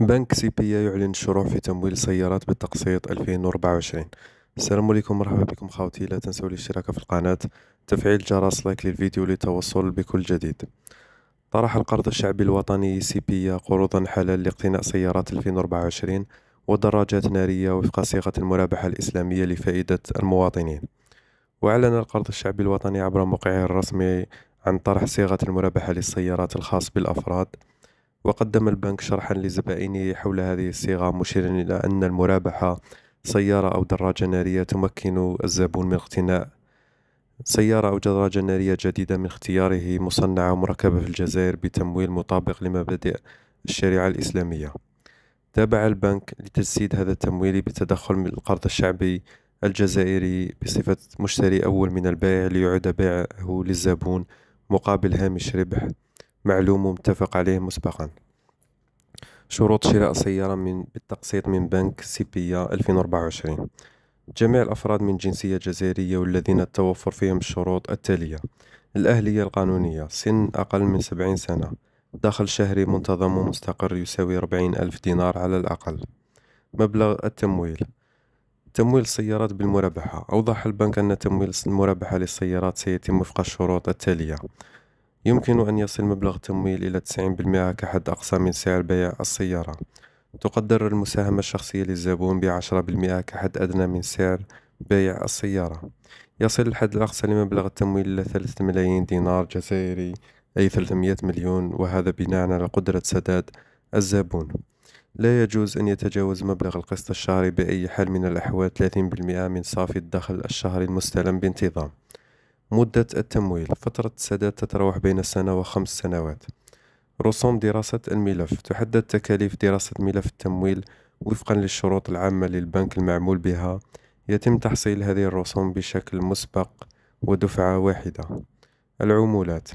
بنك سي بي يعلن الشروع في تمويل السيارات بالتقسيط 2024 السلام عليكم مرحبا بكم خاوتي لا تنسوا الاشتراك في القناة تفعيل جرس لايك للفيديو للتوصل بكل جديد طرح القرض الشعبي الوطني سي بي قروضا حلال لاقتناء سيارات 2024 ودراجات نارية وفق صيغة المرابحة الإسلامية لفائدة المواطنين وأعلن القرض الشعبي الوطني عبر موقعه الرسمي عن طرح صيغة المرابحة للسيارات الخاص بالأفراد وقدم البنك شرحا لزبائنه حول هذه الصيغة مشيرا إلى أن المرابحة سيارة أو دراجة نارية تمكن الزبون من اقتناء سيارة أو دراجة نارية جديدة من اختياره مصنعة ومركبة في الجزائر بتمويل مطابق لمبادئ الشريعة الإسلامية تابع البنك لتجسيد هذا التمويل بتدخل من القرض الشعبي الجزائري بصفة مشتري أول من البائع ليعد بيعه للزبون مقابل هامش ربح معلوم ومتفق عليه مسبقا شروط شراء سيارة من بالتقسيط من بنك سيبيا 2024 جميع الأفراد من جنسية جزائرية والذين توفر فيهم الشروط التالية الأهلية القانونية سن أقل من سبعين سنة دخل شهري منتظم ومستقر يساوي ربعين ألف دينار على الأقل مبلغ التمويل تمويل السيارات بالمرابحة أوضح البنك أن تمويل المرابحة للسيارات سيتم وفق الشروط التالية يمكن أن يصل مبلغ التمويل إلى 90% كحد أقصى من سعر بيع السيارة تقدر المساهمة الشخصية للزبون بعشرة 10% كحد أدنى من سعر بيع السيارة يصل الحد الأقصى لمبلغ التمويل إلى ثلاثة ملايين دينار جزائري أي 300 مليون وهذا بناء على قدرة سداد الزبون لا يجوز أن يتجاوز مبلغ القسط الشهري بأي حال من الأحوال 30% من صافي الدخل الشهري المستلم بانتظام مدة التمويل فترة السداد تتراوح بين سنة وخمس سنوات رسوم دراسة الملف تحدد تكاليف دراسة ملف التمويل وفقا للشروط العامة للبنك المعمول بها يتم تحصيل هذه الرسوم بشكل مسبق ودفعة واحدة العمولات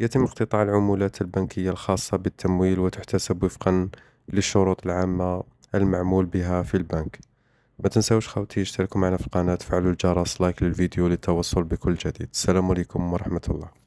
يتم اقتطاع العمولات البنكية الخاصة بالتمويل وتحتسب وفقا للشروط العامة المعمول بها في البنك ما تنساوش خاوتي اشتركوا معنا في القناة تفعلوا الجرس لايك للفيديو للتوصل بكل جديد السلام عليكم ورحمة الله